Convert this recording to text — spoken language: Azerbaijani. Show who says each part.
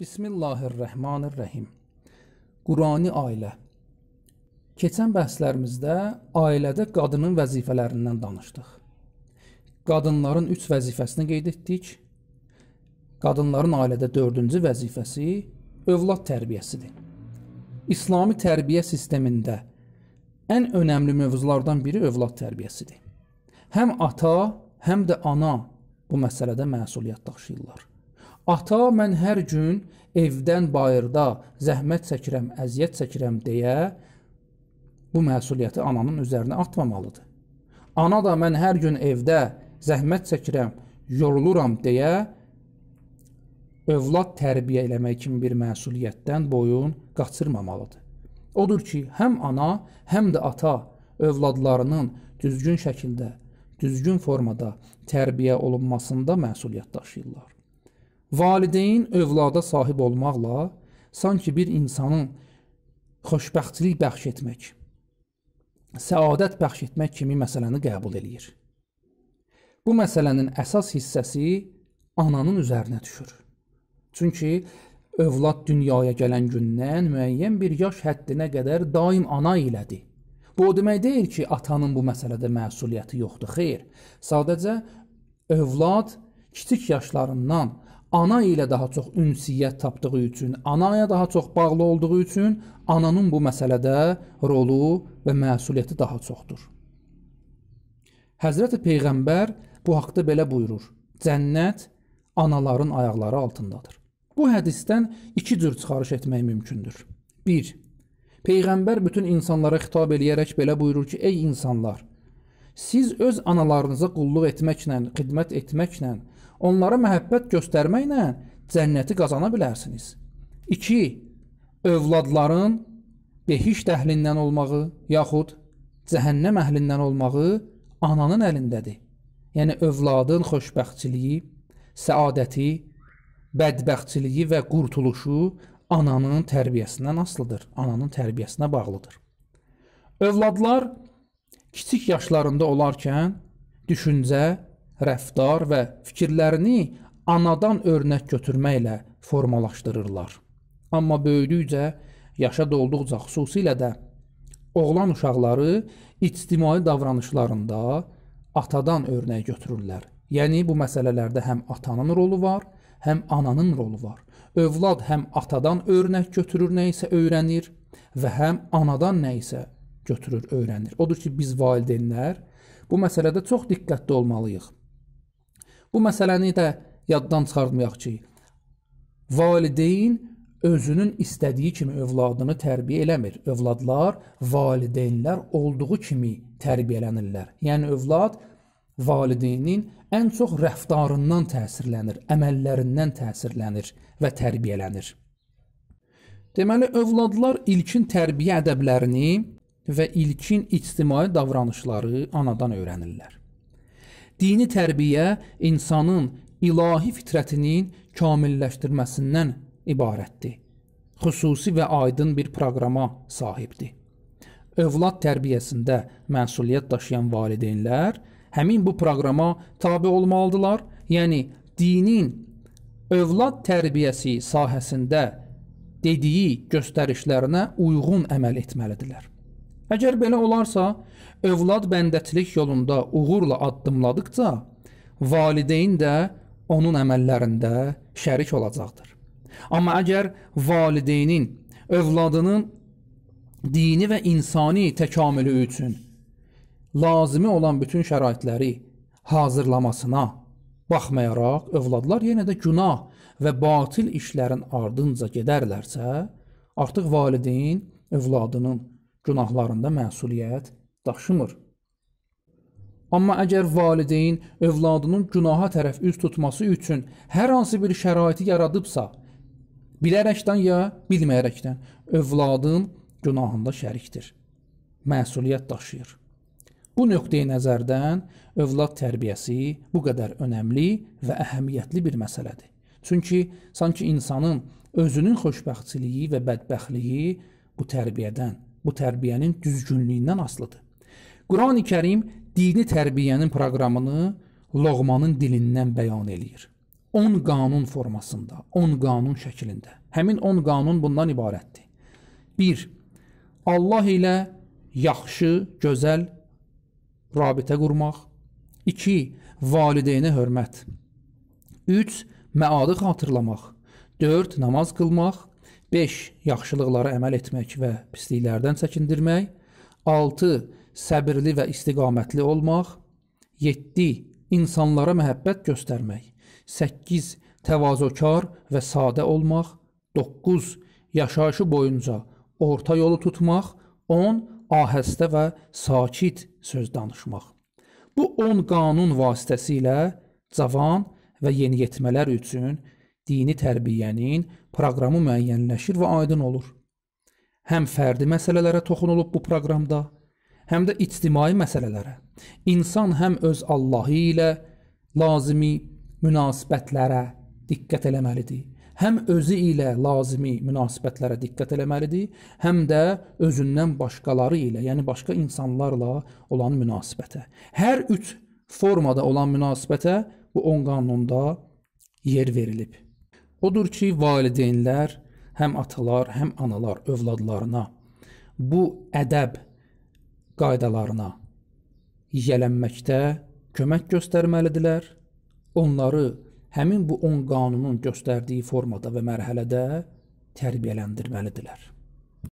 Speaker 1: Bismillahirrahmanirrahim. Qurani ailə. Keçən bəhslərimizdə ailədə qadının vəzifələrindən danışdıq. Qadınların 3 vəzifəsini qeyd etdik. Qadınların ailədə 4-cü vəzifəsi övlad tərbiyəsidir. İslami tərbiyə sistemində ən önəmli mövzulardan biri övlad tərbiyəsidir. Həm ata, həm də ana bu məsələdə məsuliyyət daşıyırlar. Ata mən hər gün evdən bayırda zəhmət çəkirəm, əziyyət çəkirəm deyə bu məsuliyyəti ananın üzərinə atmamalıdır. Ana da mən hər gün evdə zəhmət çəkirəm, yoruluram deyə övlad tərbiyə eləmək kimi bir məsuliyyətdən boyun qaçırmamalıdır. Odur ki, həm ana, həm də ata övladlarının düzgün şəkildə, düzgün formada tərbiyə olunmasında məsuliyyət daşıyırlar. Valideyn övlada sahib olmaqla sanki bir insanın xoşbəxtlik bəxş etmək, səadət bəxş etmək kimi məsələni qəbul eləyir. Bu məsələnin əsas hissəsi ananın üzərinə düşür. Çünki övlad dünyaya gələn gündən müəyyən bir yaş həddinə qədər daim ana ilədir. Bu o demək deyil ki, atanın bu məsələdə məsuliyyəti yoxdur. Xeyr. Sadəcə övlad kiçik yaşlarından ana ilə daha çox ünsiyyət tapdığı üçün, anaya daha çox bağlı olduğu üçün ananın bu məsələdə rolu və məsuliyyəti daha çoxdur. Həzrət Peyğəmbər bu haqqda belə buyurur: Cənnət anaların ayaqları altındadır. Bu hədisdən iki cür çıxarış etmək mümkündür. 1. Peyğəmbər bütün insanlara xitab eləyərək belə buyurur ki: "Ey insanlar, siz öz analarınıza qulluq etməklə, xidmət etməklə Onlara məhəbbət göstərməklə cənnəti qazana bilərsiniz. 2. Övladların behiş dəhlindən olmağı yaxud cəhənnəm əhlindən olmağı ananın əlindədir. Yəni övladın xoşbəxtçiliyi, səadəti, bədbəxtçiliyi və qurtuluşu ananın tərbiyəsindən asılıdır, ananın tərbiyəsinə bağlıdır. Övladlar kiçik yaşlarında olarkən düşüncə rəftar və fikirlərini anadan örnək götürməklə formalaşdırırlar. Amma böyüdükcə, yaşa dolduqca xüsusilə də oğlan uşaqları ictimai davranışlarında atadan örnək götürürlər. Yəni bu məsələlərdə həm atanın rolu var, həm ananın rolu var. Övlad həm atadan örnək götürür, nə isə öyrənir və həm anadan nə isə götürür, öyrənir. Odur ki, biz valideynlər bu məsələdə çox diqqətli olmalıyıq. Bu məsələni də yaddan çıxartmayaq ki, valideyn özünün istədiyi kimi övladını tərbiyə eləmir. Övladlar valideynlər olduğu kimi tərbiyələnirlər. Yəni övlad valideynin ən çox rəftarından təsirlənir, əməllərindən təsirlənir və tərbiyələnir. Deməli, övladlar ilkin tərbiyə ədəblərini və ilkin ictimai davranışları anadan öyrənirlər. Dini tərbiyə insanın ilahi fitrətinin kamilləşdirməsindən ibarətdir. Xüsusi və aydın bir proqrama sahibdir. Övlad tərbiyəsində məsuliyyət daşıyan valideynlər həmin bu proqrama tabe olmalıdırlar. Yəni dinin övlad tərbiyəsi sahəsində dediyi göstərişlərinə uyğun əməl etməlidirlər. Əgər belə olarsa, övlad bəndəçilik yolunda uğurla addımladıkca, valideyn də onun əməllərində şərik olacaqdır. Amma əgər valideynin övladının dini və insani təkamülü üçün lazımi olan bütün şəraitləri hazırlamasına baxmayaraq övladlar yenə də günah və batil işlərin ardınca gedərlərsə, artıq valideyn övladının günahlarında məsuliyyət daşımır. Amma əgər valideyn övladının günaha tərəf üz tutması üçün hər hansı bir şəraiti yaradıbsa, bilərəkdən ya bilməyərəkdən övladın günahında şərikdir. Məsuliyyət daşıyır. Bu nöqteyi nəzərdən övlad tərbiyəsi bu qədər önəmli və əhəmiyyətli bir məsələdir. Çünki sanki insanın özünün xoşbəxtçiliyi və bədbəxtliyi bu tərbiyədən, bu tərbiyənin düzgünlüyündən asılıdır. Qurani Kərim dini tərbiyənin proqramını loğmanın dilindən bəyan eləyir. 10 qanun formasında, 10 qanun şəklində. Həmin 10 qanun bundan ibarətdir. 1. Allah ilə yaxşı, gözəl rabitə qurmaq. 2. Valideynə hörmət. 3. Məadı xatırlamaq. 4. Namaz qılmaq. 5. Yaxşılıqlara əməl etmək və pisliklərdən çəkindirmək. 6. Səbirli və istiqamətli olmaq. 7. İnsanlara məhəbbət göstərmək. 8. Təvazökar və sadə olmaq. 9. Yaşayışı boyunca orta yolu tutmaq. 10. Ahəstə və sakit söz danışmaq. Bu 10 qanun vasitəsilə cavan və yeniyetmələr üçün dini tərbiyənin proqramı müəyyənləşir və aydın olur. Həm fərdi məsələlərə toxunulub bu proqramda, həm də ictimai məsələlərə. İnsan həm öz Allahı ilə lazımi münasibətlərə diqqət eləməlidir. Həm özü ilə lazımi münasibətlərə diqqət eləməlidir, həm də özündən başqaları ilə, yəni başqa insanlarla olan münasibətə. Hər üç formada olan münasibətə bu 10 qanunda yer verilib. Odur ki, valideynlər, həm atalar, həm analar övladlarına bu ədəb qaydalarına yiyələnməkdə kömək göstərməlidirlər. Onları həmin bu 10 qanunun göstərdiyi formada və mərhələdə tərbiyələndirməlidirlər.